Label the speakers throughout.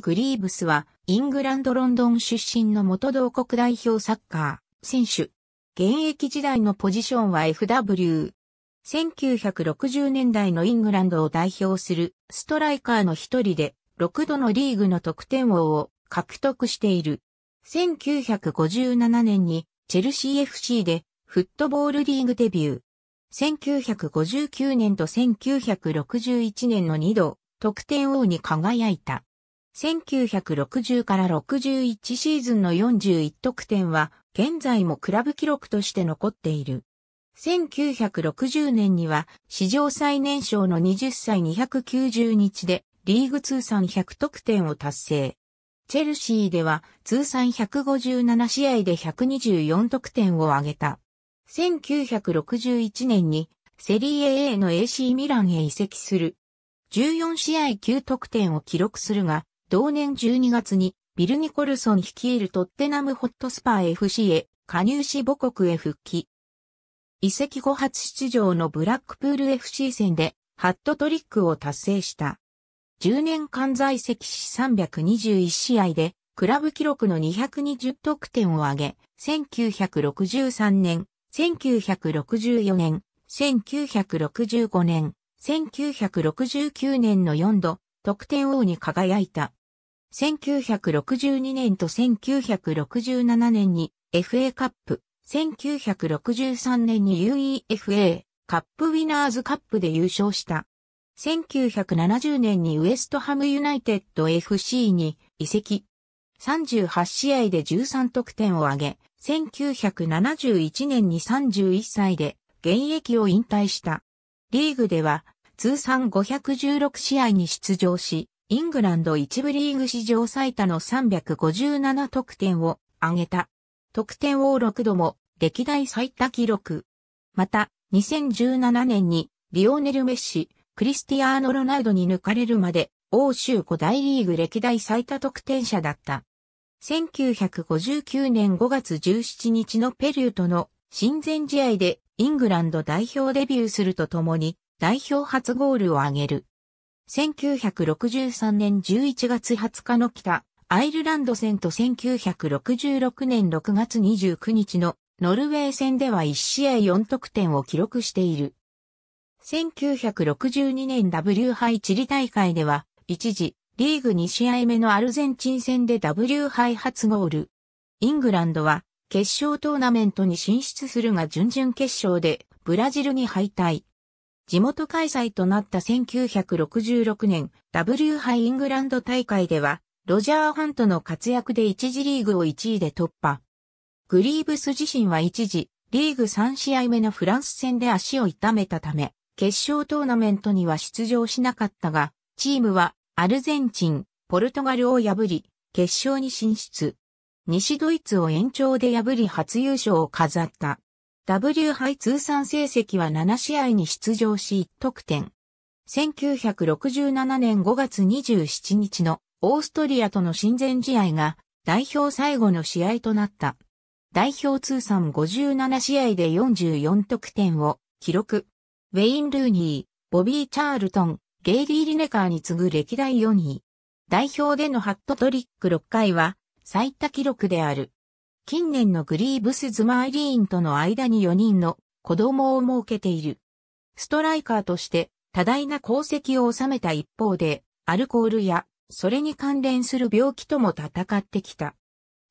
Speaker 1: グリーブスは、イングランドロンドン出身の元同国代表サッカー、選手。現役時代のポジションは FW。1960年代のイングランドを代表するストライカーの一人で、6度のリーグの得点王を獲得している。1957年にチェルシー FC でフットボールリーグデビュー。1959年と1961年の2度、得点王に輝いた。1960から61シーズンの41得点は、現在もクラブ記録として残っている。1960年には、史上最年少の20歳290日で、リーグ通算100得点を達成。チェルシーでは、通算157試合で124得点を挙げた。1961年に、セリエ A の AC ミランへ移籍する。14試合9得点を記録するが、同年12月にビル・ニコルソン率いるトッテナムホットスパー FC へ加入し母国へ復帰。移籍後初出場のブラックプール FC 戦でハットトリックを達成した。10年間在籍し321試合でクラブ記録の220得点を挙げ、1963年、1964年、1965年、1969年の4度、得点王に輝いた。1962年と1967年に FA カップ、1963年に UEFA カップウィナーズカップで優勝した。1970年にウエストハムユナイテッド FC に移籍。38試合で13得点を挙げ、1971年に31歳で現役を引退した。リーグでは通算516試合に出場し、イングランド一部リーグ史上最多の357得点を挙げた。得点王6度も歴代最多記録。また、2017年にリオネル・メッシ、クリスティアーノ・ロナウドに抜かれるまで、欧州古大リーグ歴代最多得点者だった。1959年5月17日のペルーとの親善試合でイングランド代表デビューするとともに代表初ゴールを挙げる。1963年11月20日の北、アイルランド戦と1966年6月29日のノルウェー戦では1試合4得点を記録している。1962年 W 杯チリ大会では、一時、リーグ2試合目のアルゼンチン戦で W 杯初ゴール。イングランドは、決勝トーナメントに進出するが準々決勝で、ブラジルに敗退。地元開催となった1966年 W 杯イングランド大会では、ロジャー・ハントの活躍で1次リーグを1位で突破。グリーブス自身は一時、リーグ3試合目のフランス戦で足を痛めたため、決勝トーナメントには出場しなかったが、チームはアルゼンチン、ポルトガルを破り、決勝に進出。西ドイツを延長で破り初優勝を飾った。W 杯通算成績は7試合に出場し1得点。1967年5月27日のオーストリアとの親善試合が代表最後の試合となった。代表通算57試合で44得点を記録。ウェイン・ルーニー、ボビー・チャールトン、ゲイリー・リネカーに次ぐ歴代4位。代表でのハットトリック6回は最多記録である。近年のグリーブス・ズマーイリーンとの間に4人の子供を設けている。ストライカーとして多大な功績を収めた一方で、アルコールやそれに関連する病気とも戦ってきた。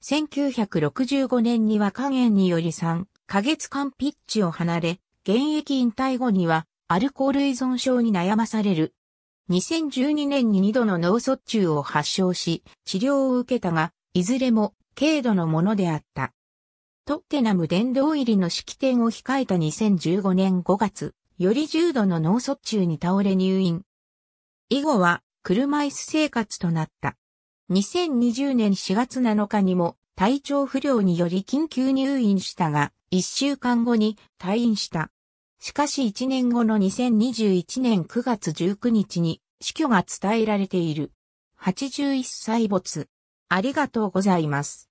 Speaker 1: 1965年には肝炎により3ヶ月間ピッチを離れ、現役引退後にはアルコール依存症に悩まされる。2012年に2度の脳卒中を発症し、治療を受けたが、いずれも軽度のものであった。トッテナム殿堂入りの式典を控えた2015年5月、より重度の脳卒中に倒れ入院。以後は車椅子生活となった。2020年4月7日にも体調不良により緊急入院したが、1週間後に退院した。しかし1年後の2021年9月19日に死去が伝えられている。81歳没。ありがとうございます。